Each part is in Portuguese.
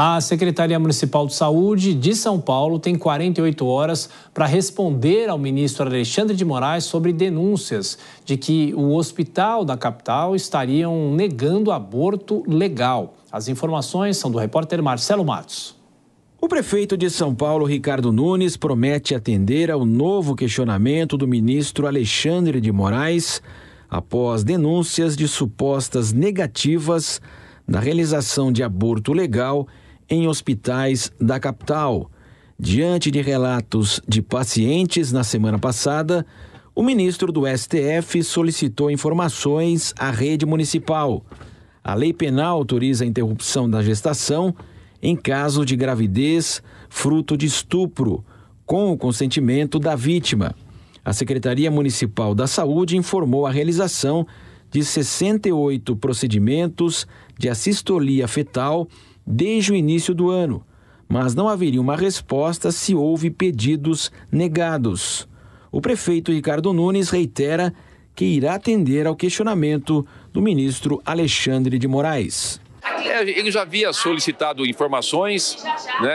A Secretaria Municipal de Saúde de São Paulo tem 48 horas para responder ao ministro Alexandre de Moraes sobre denúncias de que o hospital da capital estariam negando aborto legal. As informações são do repórter Marcelo Matos. O prefeito de São Paulo, Ricardo Nunes, promete atender ao novo questionamento do ministro Alexandre de Moraes após denúncias de supostas negativas na realização de aborto legal em hospitais da capital. Diante de relatos de pacientes na semana passada, o ministro do STF solicitou informações à rede municipal. A lei penal autoriza a interrupção da gestação em caso de gravidez fruto de estupro, com o consentimento da vítima. A Secretaria Municipal da Saúde informou a realização de 68 procedimentos de assistolia fetal desde o início do ano, mas não haveria uma resposta se houve pedidos negados. O prefeito Ricardo Nunes reitera que irá atender ao questionamento do ministro Alexandre de Moraes. É, ele já havia solicitado informações, né?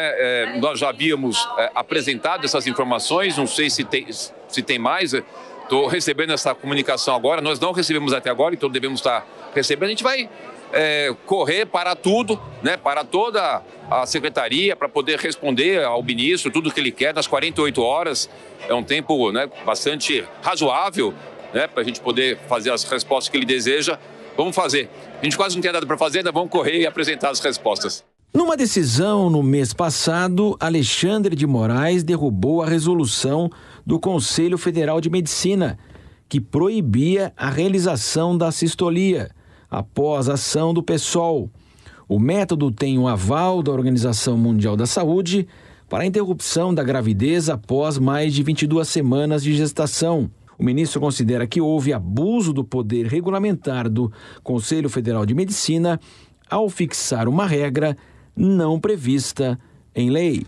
É, nós já havíamos é, apresentado essas informações, não sei se tem, se tem mais. Estou recebendo essa comunicação agora, nós não recebemos até agora, então devemos estar recebendo. A gente vai é, correr para tudo, né, para toda a secretaria, para poder responder ao ministro tudo o que ele quer nas 48 horas. É um tempo né, bastante razoável né, para a gente poder fazer as respostas que ele deseja. Vamos fazer. A gente quase não tem nada para fazer, ainda vamos correr e apresentar as respostas. Numa decisão no mês passado, Alexandre de Moraes derrubou a resolução do Conselho Federal de Medicina, que proibia a realização da sistolia após a ação do PSOL. O método tem o aval da Organização Mundial da Saúde para a interrupção da gravidez após mais de 22 semanas de gestação. O ministro considera que houve abuso do poder regulamentar do Conselho Federal de Medicina ao fixar uma regra não prevista em lei.